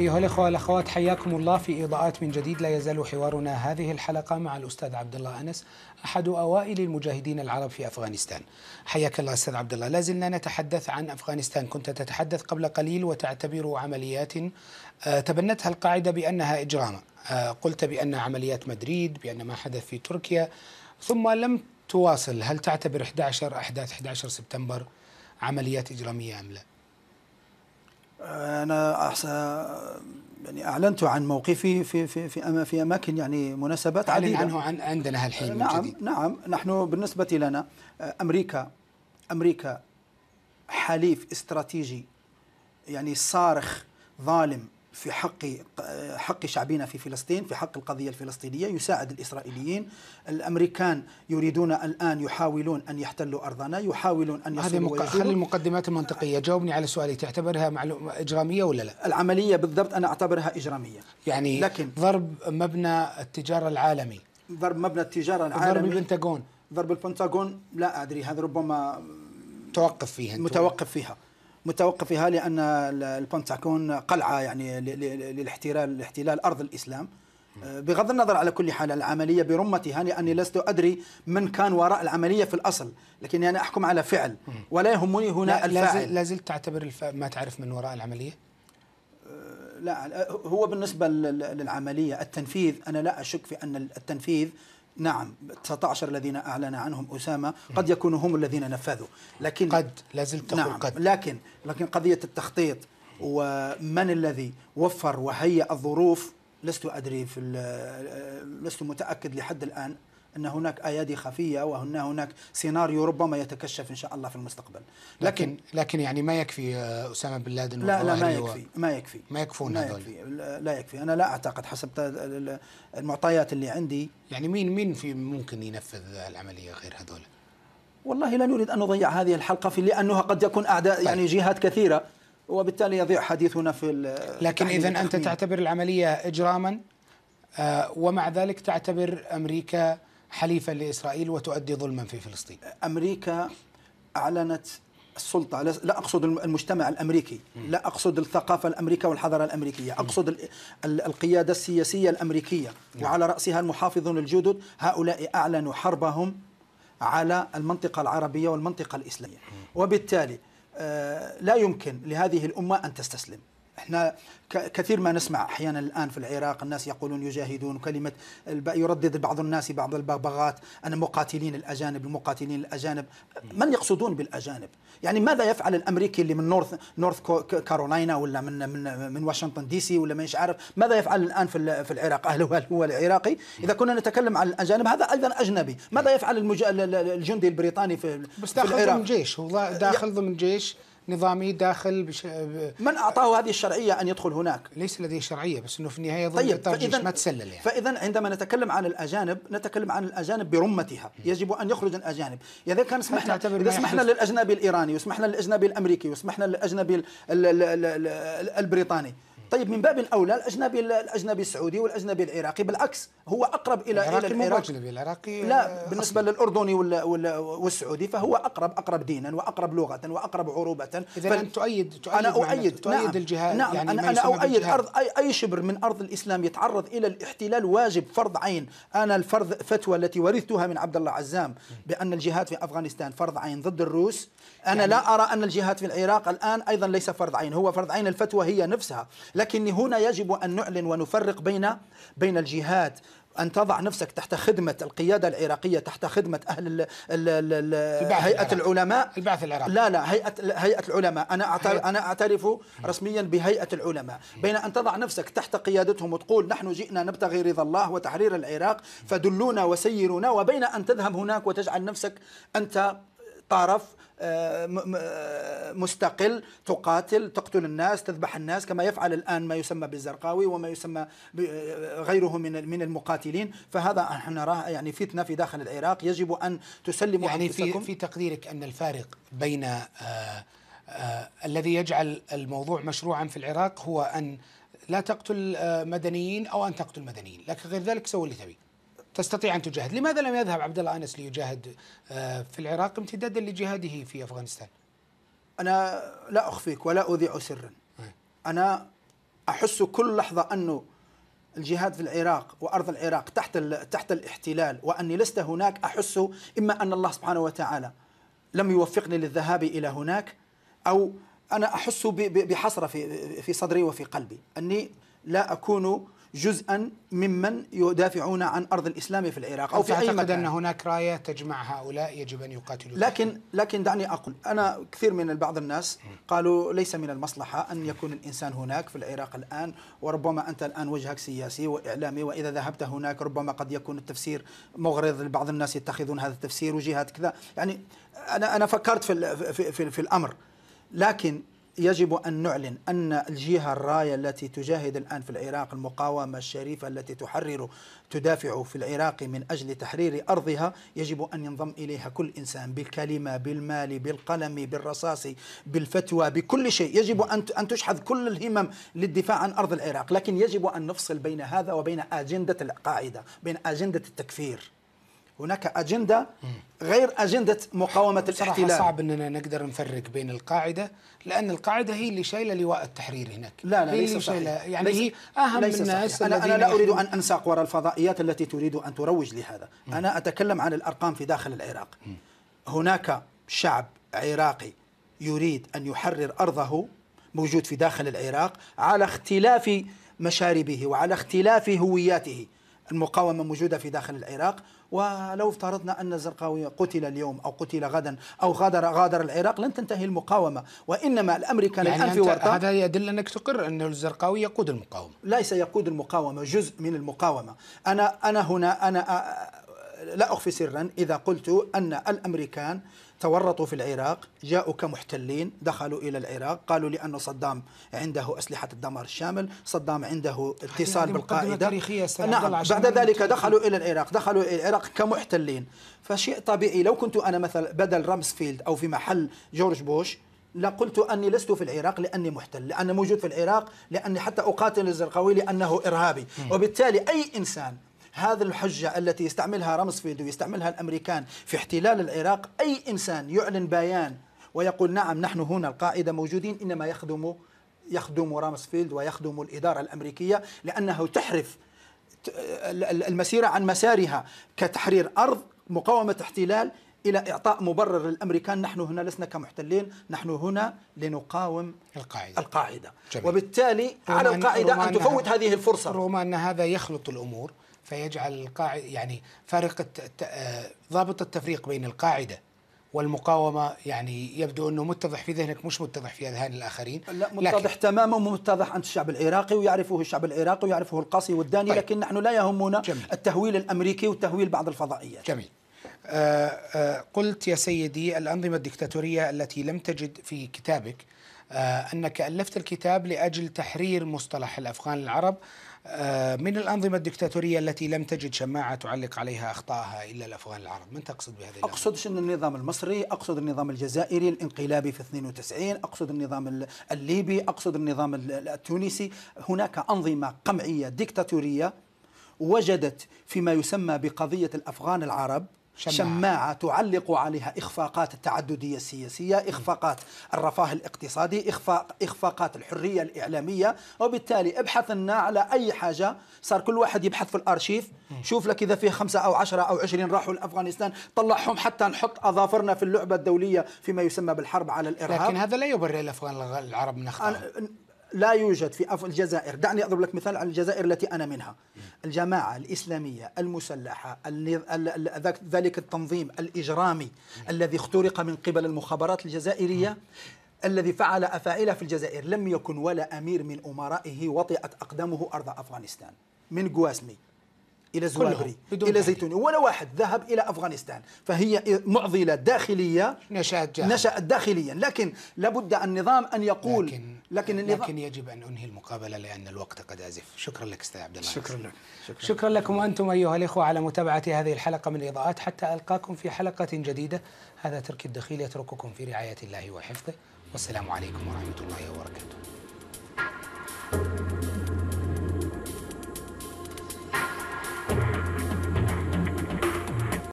أيها الأخوة والأخوات حياكم الله في إضاءات من جديد لا يزال حوارنا هذه الحلقة مع الأستاذ عبد الله أنس أحد أوائل المجاهدين العرب في أفغانستان حياك الله أستاذ عبد الله لا زلنا نتحدث عن أفغانستان كنت تتحدث قبل قليل وتعتبر عمليات آه، تبنتها القاعدة بأنها إجرام آه، قلت بأن عمليات مدريد بأن ما حدث في تركيا ثم لم تواصل هل تعتبر 11 أحداث 11 سبتمبر عمليات إجرامية أم لا؟ انا أحسن يعني اعلنت عن موقفي في في في أما في اماكن يعني مناسبات عديده عنه عن عندنا هالحين نعم جديد. نعم نحن بالنسبه لنا امريكا امريكا حليف استراتيجي يعني صارخ ظالم في حق حق شعبنا في فلسطين في حق القضية الفلسطينية يساعد الإسرائيليين الأمريكان يريدون الآن يحاولون أن يحتلوا أرضنا يحاولون أن هذه مق... خلي المقدمات المنطقية جاوبني على سؤالي تعتبرها معلومة إجرامية ولا لا؟ العملية بالضبط أنا أعتبرها إجرامية يعني لكن ضرب مبنى التجارة العالمي ضرب مبنى التجارة العالمي ضرب البنتاغون ضرب البنتاغون لا أدري هذا ربما توقف فيها متوقف فيها متوقفها لان البنتاكون قلعه يعني للاحتلال الاحتلال ارض الاسلام آه، بغض النظر على كل حال العملية برمتها لأني لست أدري من كان وراء العملية في الأصل لكن أنا أحكم على فعل ولا يهمني هنا الفاعل لا زلت تعتبر الف... ما تعرف من وراء العملية؟ آه، لا هو بالنسبة للعملية التنفيذ أنا لا أشك في أن التنفيذ نعم 19 الذين أعلن عنهم أسامة قد يكونوا هم الذين نفذوا لكن قد لازلت نعم قد لكن لكن قضية التخطيط ومن الذي وفر وهيأ الظروف لست أدري في لست متأكد لحد الآن أن هناك أيادي خفية وأن هناك سيناريو ربما يتكشف إن شاء الله في المستقبل لكن لكن, لكن يعني ما يكفي آه، أسامة بن لادن لا لا ما يكفي ما يكفي ما يكفون ما يكفي لا يكفي أنا لا أعتقد حسب المعطيات اللي عندي يعني مين مين في ممكن ينفذ العملية غير هذول والله لا نريد أن نضيع هذه الحلقة في لأنها قد يكون أعداء طيب. يعني جهات كثيرة وبالتالي يضيع حديثنا في لكن إذا أنت تعتبر العملية إجراما آه، ومع ذلك تعتبر أمريكا حليفا لإسرائيل وتؤدي ظلما في فلسطين أمريكا أعلنت السلطة لا أقصد المجتمع الأمريكي لا أقصد الثقافة الأمريكية والحضارة الأمريكية أقصد القيادة السياسية الأمريكية نعم. وعلى رأسها المحافظون الجدد هؤلاء أعلنوا حربهم على المنطقة العربية والمنطقة الإسلامية وبالتالي آه، لا يمكن لهذه الأمة أن تستسلم احنا كثير ما نسمع احيانا الان في العراق الناس يقولون يجاهدون كلمه يردد بعض الناس بعض البغبغات ان مقاتلين الاجانب المقاتلين الاجانب من يقصدون بالاجانب؟ يعني ماذا يفعل الامريكي اللي من نورث نورث كارولينا ولا من من من واشنطن دي سي ولا مش عارف ماذا يفعل الان في في العراق؟ هل هو, هو العراقي؟ اذا كنا نتكلم عن الاجانب هذا ايضا اجنبي، ماذا نعم. يفعل الجندي البريطاني في, بس في العراق؟ بس داخل ضمن جيش هو داخل ضمن جيش نظامي داخل بش... ب... من اعطاه هذه الشرعيه ان يدخل هناك؟ ليس لديه شرعيه بس انه في النهايه يظل طيب فإذا ما تسلل يعني فاذا عندما نتكلم عن الاجانب نتكلم عن الاجانب برمتها، يجب ان يخرج الاجانب، اذا كان سمحنا اذا سمحنا للاجنبي الايراني وسمحنا للاجنبي الامريكي وسمحنا للاجنبي البريطاني طيب من باب اولى الاجنبي الاجنبي السعودي والاجنبي العراقي بالعكس هو اقرب الى الى العراق الاجنبي العراقي لا بالنسبه أصلي. للاردني والسعودي فهو اقرب اقرب دينا واقرب لغه واقرب عروبه اذا انت تؤيد تؤيد انا اؤيد تؤيد نعم الجهاد نعم يعني انا, أنا اؤيد أرض أي, اي شبر من ارض الاسلام يتعرض الى الاحتلال واجب فرض عين انا الفرض فتوى التي ورثتها من عبد الله عزام بان الجهاد في افغانستان فرض عين ضد الروس انا يعني لا ارى ان الجهاد في العراق الان ايضا ليس فرض عين هو فرض عين الفتوى هي نفسها لكن هنا يجب أن نعلن ونفرق بين بين الجهاد أن تضع نفسك تحت خدمة القيادة العراقية تحت خدمة أهل ال ال الـ ال هيئة العلماء البعث العراقي لا لا هيئة هيئة العلماء أنا أعترف أنا أعترف رسميا بهيئة العلماء بين أن تضع نفسك تحت قيادتهم وتقول نحن جئنا نبتغي رضا الله وتحرير العراق فدلونا وسيرونا وبين أن تذهب هناك وتجعل نفسك أنت طرف مستقل تقاتل تقتل الناس تذبح الناس كما يفعل الآن ما يسمى بالزرقاوي وما يسمى غيره من من المقاتلين فهذا نحن نراه يعني فتنة في داخل العراق يجب أن تسلموا يعني في, في تقديرك أن الفارق بين آآ آه، آآ آه، الذي يجعل الموضوع مشروعا في العراق هو أن لا تقتل آه، مدنيين أو أن تقتل مدنيين لكن غير ذلك سوي اللي تبيه تستطيع أن تجاهد لماذا لم يذهب عبد الله أنس ليجاهد آه، في العراق امتدادا لجهاده في أفغانستان أنا لا أخفيك ولا أذيع سرا أنا أحس كل لحظة أنه الجهاد في العراق وارض العراق تحت تحت الاحتلال واني لست هناك احس اما ان الله سبحانه وتعالى لم يوفقني للذهاب الى هناك او انا احس بحسره في في صدري وفي قلبي اني لا اكون جزءا ممن يدافعون عن أرض الإسلام في العراق أو في أي مكان أن هناك راية تجمع هؤلاء يجب أن يقاتلوا لكن لكن دعني أقول أنا كثير من بعض الناس قالوا ليس من المصلحة أن يكون الإنسان هناك في العراق الآن وربما أنت الآن وجهك سياسي وإعلامي وإذا ذهبت هناك ربما قد يكون التفسير مغرض لبعض الناس يتخذون هذا التفسير وجهات كذا يعني أنا أنا فكرت في في, في, في الأمر لكن يجب أن نعلن أن الجهة الراية التي تجاهد الآن في العراق المقاومة الشريفة التي تحرر تدافع في العراق من أجل تحرير أرضها يجب أن ينضم إليها كل إنسان بالكلمة بالمال بالقلم بالرصاص بالفتوى بكل شيء يجب أن تشحذ كل الهمم للدفاع عن أرض العراق لكن يجب أن نفصل بين هذا وبين أجندة القاعدة بين أجندة التكفير هناك أجندة غير أجندة مقاومة الاحتلال صعب أننا نقدر نفرق بين القاعدة لأن القاعدة هي اللي شايلة لواء التحرير هناك لا لا هي ليس شايلة يعني ليس هي أهم ليس الناس أنا, أنا لا أريد أن أنساق وراء الفضائيات التي تريد أن تروج لهذا م. أنا أتكلم عن الأرقام في داخل العراق م. هناك شعب عراقي يريد أن يحرر أرضه موجود في داخل العراق على اختلاف مشاربه وعلى اختلاف هوياته المقاومة موجودة في داخل العراق ولو افترضنا أن الزرقاوي قتل اليوم أو قتل غدا أو غادر غادر العراق لن تنتهي المقاومة وإنما الأمريكان يعني الآن في ورطة هذا يدل أنك تقر أن الزرقاوي يقود المقاومة ليس يقود المقاومة جزء من المقاومة أنا أنا هنا أنا لا أخفي سرا إذا قلت أن الأمريكان تورطوا في العراق جاءوا كمحتلين دخلوا إلى العراق قالوا لأن صدام عنده أسلحة الدمار الشامل صدام عنده اتصال بالقاعدة نعم بعد ذلك دخلوا إلى العراق دخلوا إلى العراق كمحتلين فشيء طبيعي لو كنت أنا مثلا بدل رامسفيلد أو في محل جورج بوش لقلت أني لست في العراق لأني محتل لأني موجود في العراق لأني حتى أقاتل الزرقاوي لأنه إرهابي وبالتالي أي إنسان هذه الحجة التي يستعملها رامسفيلد ويستعملها الأمريكان في احتلال العراق أي إنسان يعلن بيان ويقول نعم نحن هنا القاعدة موجودين إنما يخدم يخدم رامسفيلد ويخدم الإدارة الأمريكية لأنه تحرف المسيرة عن مسارها كتحرير أرض مقاومة احتلال إلى إعطاء مبرر للأمريكان نحن هنا لسنا كمحتلين نحن هنا لنقاوم القاعدة, القاعدة. جميل. وبالتالي على القاعدة أن تفوت هذه الفرصة رغم أن هذا يخلط الأمور فيجعل القاعدة يعني فارق آه، ضابط التفريق بين القاعدة والمقاومة يعني يبدو أنه متضح في ذهنك مش متضح في أذهان الآخرين لا متضح تماما ومتضح عند الشعب العراقي ويعرفه الشعب العراقي ويعرفه القاسي والداني طيب. لكن نحن لا يهمنا جميل. التهويل الأمريكي وتهويل بعض الفضائيات جميل آه، آه، قلت يا سيدي الأنظمة الدكتاتورية التي لم تجد في كتابك أنك ألفت الكتاب لأجل تحرير مصطلح الأفغان العرب آه، من الأنظمة الدكتاتورية التي لم تجد شماعة تعلق عليها أخطائها إلا الأفغان العرب من تقصد بهذه الأنظمة؟ أقصد أن النظام المصري أقصد النظام الجزائري الانقلابي في 92 أقصد النظام الليبي أقصد النظام التونسي هناك أنظمة قمعية دكتاتورية وجدت فيما يسمى بقضية الأفغان العرب شماعة. شماعة تعلق عليها إخفاقات التعددية السياسية إخفاقات الرفاه الاقتصادي إخفاق إخفاقات الحرية الإعلامية وبالتالي ابحث لنا على أي حاجة صار كل واحد يبحث في الأرشيف شوف لك إذا فيه خمسة أو عشرة أو عشرين راحوا لأفغانستان طلعهم حتى نحط أظافرنا في اللعبة الدولية فيما يسمى بالحرب على الإرهاب لكن هذا لا يبرر الأفغان العرب من أخطاء لا يوجد في أف... الجزائر دعني أضرب لك مثال على الجزائر التي أنا منها الجماعة الإسلامية المسلحة ال... ذلك التنظيم الإجرامي الذي اخترق من قبل المخابرات الجزائرية الذي فعل أفاعله في الجزائر لم يكن ولا أمير من أمرائه وطئت أقدامه أرض أفغانستان من قواسمي إلى زوابري إلى زيتوني ولا واحد ذهب إلى أفغانستان فهي معضلة داخلية نشأت جاهل. نشأت داخليا لكن لابد النظام أن يقول لكن, لكن, النظام لكن يجب أن أنهي المقابلة لأن الوقت قد أزف شكرا لك أستاذ عبد الله شكرا لك شكرا, شكرا لكم أنتم أيها الإخوة على متابعة هذه الحلقة من إضاءات حتى ألقاكم في حلقة جديدة هذا تركي الدخيل يترككم في رعاية الله وحفظه والسلام عليكم ورحمة الله وبركاته